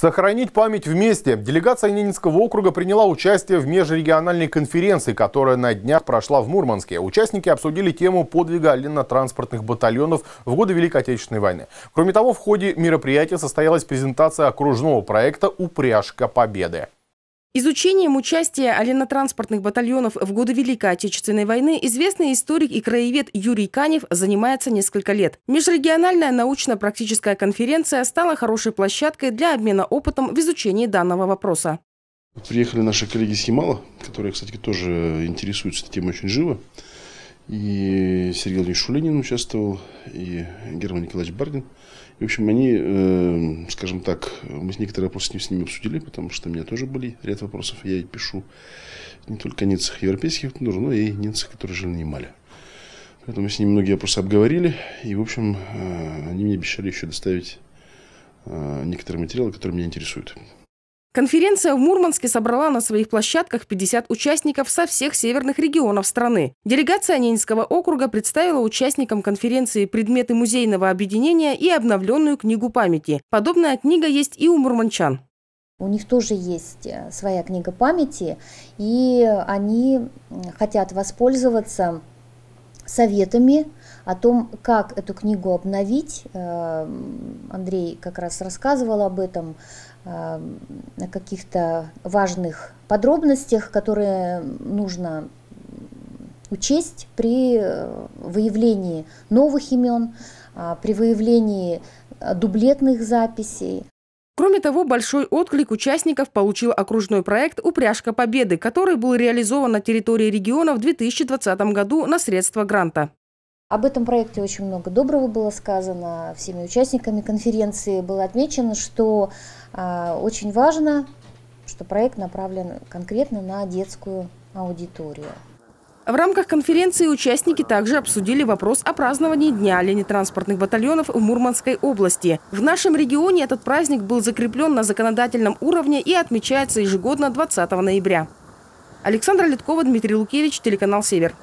Сохранить память вместе. Делегация Ненецкого округа приняла участие в межрегиональной конференции, которая на днях прошла в Мурманске. Участники обсудили тему подвига линно-транспортных батальонов в годы Великой Отечественной войны. Кроме того, в ходе мероприятия состоялась презентация окружного проекта «Упряжка Победы». Изучением участия оленотранспортных батальонов в годы Великой Отечественной войны известный историк и краевед Юрий Канев занимается несколько лет. Межрегиональная научно-практическая конференция стала хорошей площадкой для обмена опытом в изучении данного вопроса. Приехали наши коллеги с Ямала, которые, кстати, тоже интересуются этой темой очень живо и Сергей Владимирович Шулинин участвовал, и Герман Николаевич Бардин. И, в общем, они, э, скажем так, мы некоторые вопросы с, ним, с ними обсудили, потому что у меня тоже были ряд вопросов. Я и пишу не только о немцах европейских, но и немцах, которые жили на Ямале. Поэтому мы с ними многие вопросы обговорили, и, в общем, э, они мне обещали еще доставить э, некоторые материалы, которые меня интересуют. Конференция в Мурманске собрала на своих площадках 50 участников со всех северных регионов страны. Делегация Ненецкого округа представила участникам конференции предметы музейного объединения и обновленную книгу памяти. Подобная книга есть и у мурманчан. У них тоже есть э, своя книга памяти, и они хотят воспользоваться советами, о том, как эту книгу обновить, э, Андрей как раз рассказывал об этом, э, о каких-то важных подробностях, которые нужно учесть при э, выявлении новых имен, а, при выявлении дублетных записей. Кроме того, большой отклик участников получил окружной проект «Упряжка Победы», который был реализован на территории региона в 2020 году на средства гранта. Об этом проекте очень много доброго было сказано всеми участниками конференции. Было отмечено, что э, очень важно, что проект направлен конкретно на детскую аудиторию. В рамках конференции участники также обсудили вопрос о праздновании Дня оленетранспортных батальонов в Мурманской области. В нашем регионе этот праздник был закреплен на законодательном уровне и отмечается ежегодно 20 ноября. Александра Литкова, Дмитрий Лукевич, телеканал «Север».